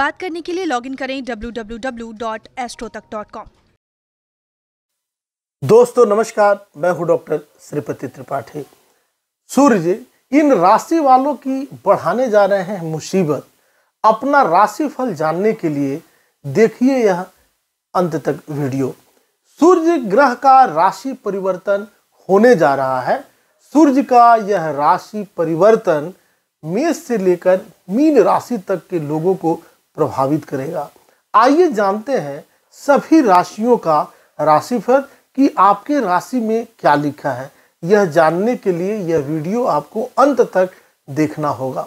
बात करने के लिए लॉगिन करें www.astrotak.com दोस्तों नमस्कार मैं हूं डॉक्टर श्रीपति त्रिपाठी सूर्य जी इन राशि वालों की बढ़ाने जा रहे हैं मुसीबत अपना राशिफल जानने के लिए देखिए यह अंत तक वीडियो सूर्य ग्रह का राशि परिवर्तन होने जा रहा है सूर्य का यह राशि परिवर्तन मेष से लेकर मीन राशि तक के लोगों को प्रभावित करेगा आइए जानते हैं सभी राशियों का राशिफल कि आपके राशि में क्या लिखा है यह जानने के लिए यह वीडियो आपको अंत तक देखना होगा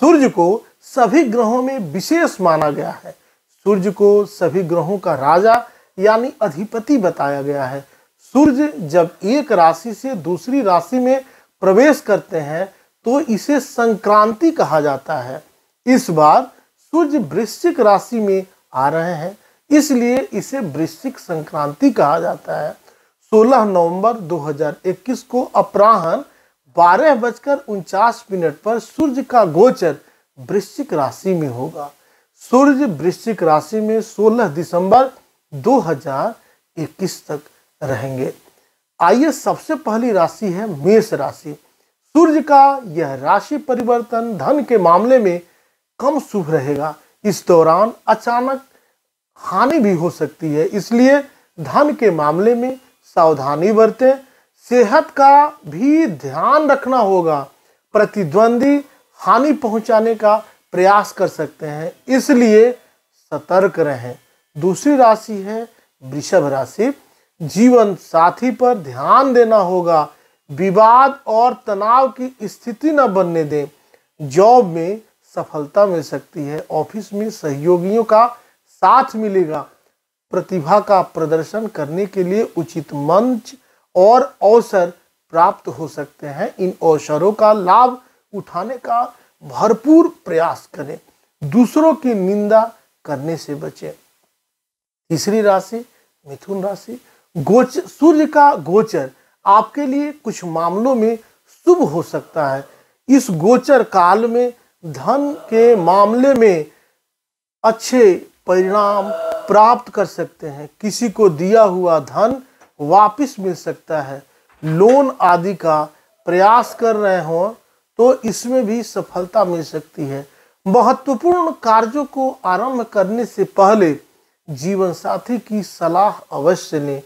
सूर्य को सभी ग्रहों में विशेष माना गया है सूर्य को सभी ग्रहों का राजा यानी अधिपति बताया गया है सूर्य जब एक राशि से दूसरी राशि में प्रवेश करते हैं तो इसे संक्रांति कहा जाता है इस बार सूर्य वृश्चिक राशि में आ रहे हैं इसलिए इसे वृश्चिक संक्रांति कहा जाता है 16 नवंबर 2021 को अपराहन बारह बजकर उनचास मिनट पर सूर्य का गोचर वृश्चिक राशि में होगा सूर्य वृश्चिक राशि में 16 दिसंबर 2021 तक रहेंगे आइए सबसे पहली राशि है मेष राशि सूर्य का यह राशि परिवर्तन धन के मामले में कम शुभ रहेगा इस दौरान अचानक हानि भी हो सकती है इसलिए धन के मामले में सावधानी बरतें सेहत का भी ध्यान रखना होगा प्रतिद्वंदी हानि पहुंचाने का प्रयास कर सकते हैं इसलिए सतर्क रहें दूसरी राशि है वृषभ राशि जीवन साथी पर ध्यान देना होगा विवाद और तनाव की स्थिति न बनने दें जॉब में सफलता मिल सकती है ऑफिस में सहयोगियों का साथ मिलेगा प्रतिभा का प्रदर्शन करने के लिए उचित मंच और अवसर प्राप्त हो सकते हैं इन अवसरों का लाभ उठाने का भरपूर प्रयास करें दूसरों की निंदा करने से बचें तीसरी राशि मिथुन राशि गोचर सूर्य का गोचर आपके लिए कुछ मामलों में शुभ हो सकता है इस गोचर काल में धन के मामले में अच्छे परिणाम प्राप्त कर सकते हैं किसी को दिया हुआ धन वापस मिल सकता है लोन आदि का प्रयास कर रहे हो तो इसमें भी सफलता मिल सकती है महत्वपूर्ण कार्यों को आरंभ करने से पहले जीवन साथी की सलाह अवश्य लें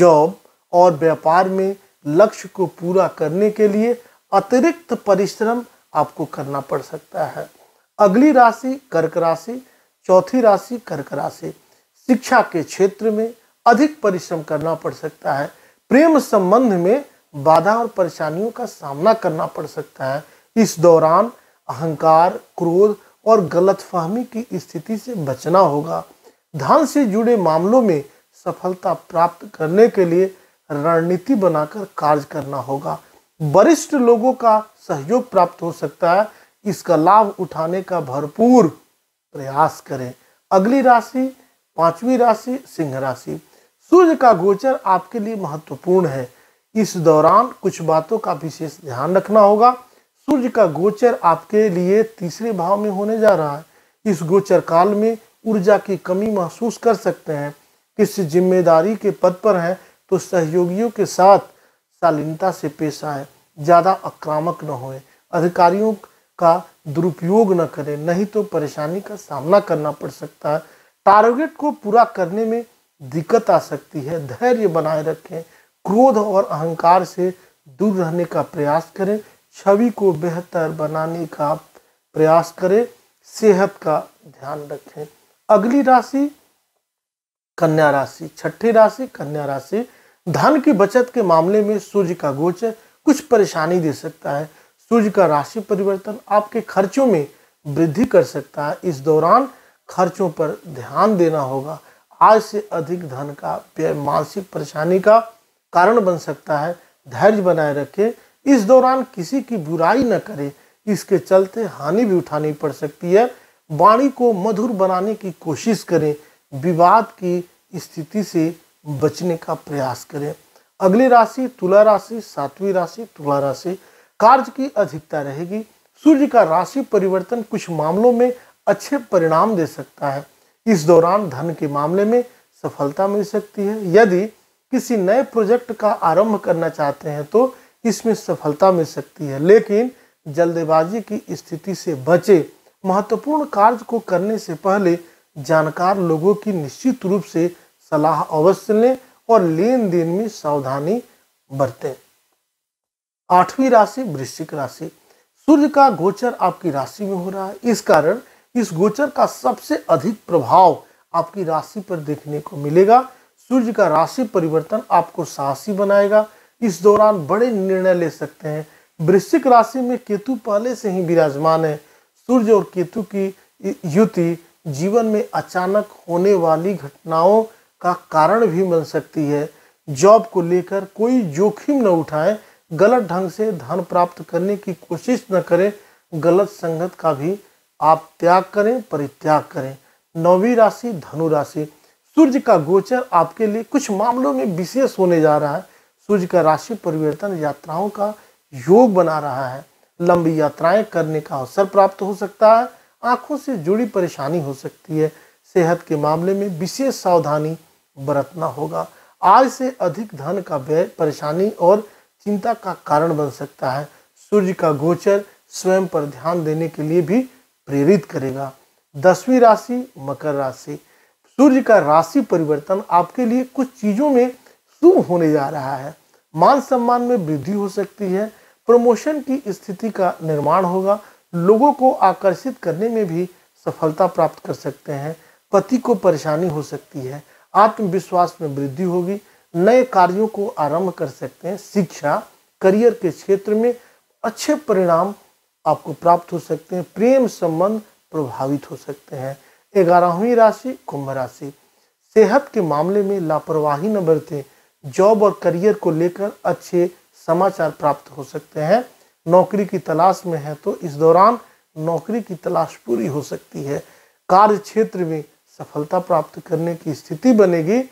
जॉब और व्यापार में लक्ष्य को पूरा करने के लिए अतिरिक्त परिश्रम आपको करना पड़ सकता है अगली राशि कर्क राशि चौथी राशि कर्क राशि शिक्षा के क्षेत्र में अधिक परिश्रम करना पड़ सकता है प्रेम संबंध में बाधा और परेशानियों का सामना करना पड़ सकता है इस दौरान अहंकार क्रोध और गलतफहमी की स्थिति से बचना होगा धन से जुड़े मामलों में सफलता प्राप्त करने के लिए रणनीति बनाकर कार्य करना होगा वरिष्ठ लोगों का सहयोग प्राप्त हो सकता है इसका लाभ उठाने का भरपूर प्रयास करें अगली राशि पांचवी राशि सिंह राशि सूर्य का गोचर आपके लिए महत्वपूर्ण है इस दौरान कुछ बातों का विशेष ध्यान रखना होगा सूर्य का गोचर आपके लिए तीसरे भाव में होने जा रहा है इस गोचर काल में ऊर्जा की कमी महसूस कर सकते हैं किसी जिम्मेदारी के पद पर हैं तो सहयोगियों के साथ शालीनता से पेश आए ज़्यादा आक्रामक न होए अधिकारियों का दुरुपयोग न करें नहीं तो परेशानी का सामना करना पड़ सकता है टारगेट को पूरा करने में दिक्कत आ सकती है धैर्य बनाए रखें क्रोध और अहंकार से दूर रहने का प्रयास करें छवि को बेहतर बनाने का प्रयास करें सेहत का ध्यान रखें अगली राशि कन्या राशि छठी राशि कन्या राशि धन की बचत के मामले में सूर्य का गोचर कुछ परेशानी दे सकता है सूर्य का राशि परिवर्तन आपके खर्चों में वृद्धि कर सकता है इस दौरान खर्चों पर ध्यान देना होगा आज से अधिक धन का व्यय मानसिक परेशानी का कारण बन सकता है धैर्य बनाए रखें इस दौरान किसी की बुराई न करें इसके चलते हानि भी उठानी पड़ सकती है वाणी को मधुर बनाने की कोशिश करें विवाद की स्थिति से बचने का प्रयास करें अगली राशि तुला राशि सातवीं राशि तुला राशि कार्य की अधिकता रहेगी सूर्य का राशि परिवर्तन कुछ मामलों में अच्छे परिणाम दे सकता है इस दौरान धन के मामले में सफलता मिल सकती है यदि किसी नए प्रोजेक्ट का आरंभ करना चाहते हैं तो इसमें सफलता मिल सकती है लेकिन जल्दबाजी की स्थिति से बचे महत्वपूर्ण कार्य को करने से पहले जानकार लोगों की निश्चित रूप से सलाह अवश्य लें और लेन देन में सावधानी बरतें आठवीं राशि वृश्चिक राशि सूर्य का गोचर आपकी राशि में हो रहा है इस कारण इस गोचर का सबसे अधिक प्रभाव आपकी राशि पर देखने को मिलेगा सूर्य का राशि परिवर्तन आपको साहसी बनाएगा इस दौरान बड़े निर्णय ले सकते हैं वृश्चिक राशि में केतु पहले से ही विराजमान है सूर्य और केतु की युति जीवन में अचानक होने वाली घटनाओं का कारण भी बन सकती है जॉब को लेकर कोई जोखिम न उठाएं गलत ढंग से धन प्राप्त करने की कोशिश न करें गलत संगत का भी आप त्याग करें परित्याग करें नौवीं राशि धनु राशि सूर्य का गोचर आपके लिए कुछ मामलों में विशेष होने जा रहा है सूर्य का राशि परिवर्तन यात्राओं का योग बना रहा है लंबी यात्राएं करने का अवसर प्राप्त हो सकता है आंखों से जुड़ी परेशानी हो सकती है सेहत के मामले में विशेष सावधानी बरतना होगा आय से अधिक धन का व्यय परेशानी और चिंता का कारण बन सकता है सूर्य का गोचर स्वयं पर ध्यान देने के लिए भी प्रेरित करेगा दसवीं राशि मकर राशि सूर्य का राशि परिवर्तन आपके लिए कुछ चीज़ों में शुभ होने जा रहा है मान सम्मान में वृद्धि हो सकती है प्रमोशन की स्थिति का निर्माण होगा लोगों को आकर्षित करने में भी सफलता प्राप्त कर सकते हैं पति को परेशानी हो सकती है आत्मविश्वास में वृद्धि होगी नए कार्यों को आरंभ कर सकते हैं शिक्षा करियर के क्षेत्र में अच्छे परिणाम आपको प्राप्त हो सकते हैं प्रेम संबंध प्रभावित हो सकते हैं ग्यारहवीं राशि कुंभ राशि सेहत के मामले में लापरवाही न बरतें जॉब और करियर को लेकर अच्छे समाचार प्राप्त हो सकते हैं नौकरी की तलाश में है तो इस दौरान नौकरी की तलाश पूरी हो सकती है कार्य क्षेत्र में सफलता प्राप्त करने की स्थिति बनेगी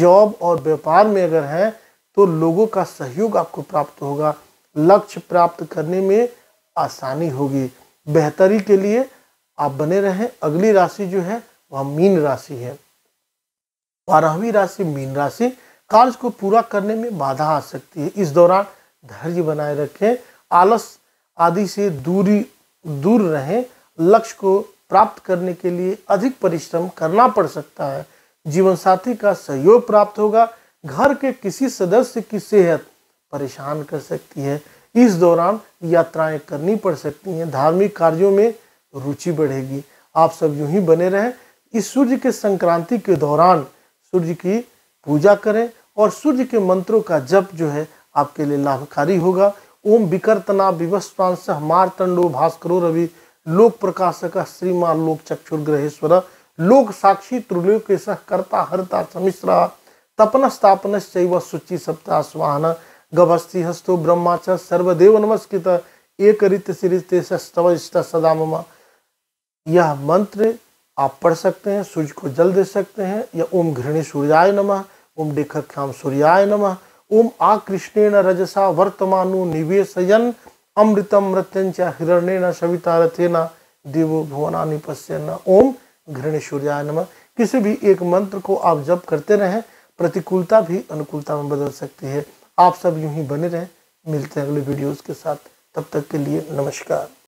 जॉब और व्यापार में अगर है तो लोगों का सहयोग आपको प्राप्त होगा लक्ष्य प्राप्त करने में आसानी होगी बेहतरी के लिए आप बने रहें अगली राशि जो है वह मीन राशि है बारहवीं राशि मीन राशि कार्य को पूरा करने में बाधा आ सकती है इस दौरान धैर्य बनाए रखें आलस आदि से दूरी दूर रहें लक्ष्य को प्राप्त करने के लिए अधिक परिश्रम करना पड़ सकता है जीवन साथी का सहयोग प्राप्त होगा घर के किसी सदस्य की सेहत परेशान कर सकती है इस दौरान यात्राएं करनी पड़ सकती हैं धार्मिक कार्यों में रुचि बढ़ेगी आप सब यूं ही बने रहें इस सूर्य के संक्रांति के दौरान सूर्य की पूजा करें और सूर्य के मंत्रों का जप जो है आपके लिए लाभकारी होगा ओम विकर्तना विवस्वांस तंडो भास्करो रवि लोक प्रकाशक श्रीमान लोक चक्षुर्ग्रहेश्वर लोक साक्षी त्रिलोकेश कर्ता हरता समिश्रा तपन स्थापन शुचि सप्ताह स्वाहन गभस्ति हस्तो ब्रह्मा च सर्वदेव नमस्कृत एक रित श्रीते सदा यह मंत्र आप पढ़ सकते हैं सूर्य को जल दे सकते हैं या ओम घृणी सूर्याय नमः ओम डेखक सूर्याय नमः ओम आकृष्णेन रजसा वर्तमानो निवेशयन अमृतम रत्यंच हिरण्य न सविता रथे न देवो भुवना पश्य न ओम घृण सूर्याय नम किसी भी एक मंत्र को आप जप करते रहें प्रतिकूलता भी अनुकूलता में बदल सकती है आप सब यूं ही बने रहें मिलते हैं अगले वीडियोस के साथ तब तक के लिए नमस्कार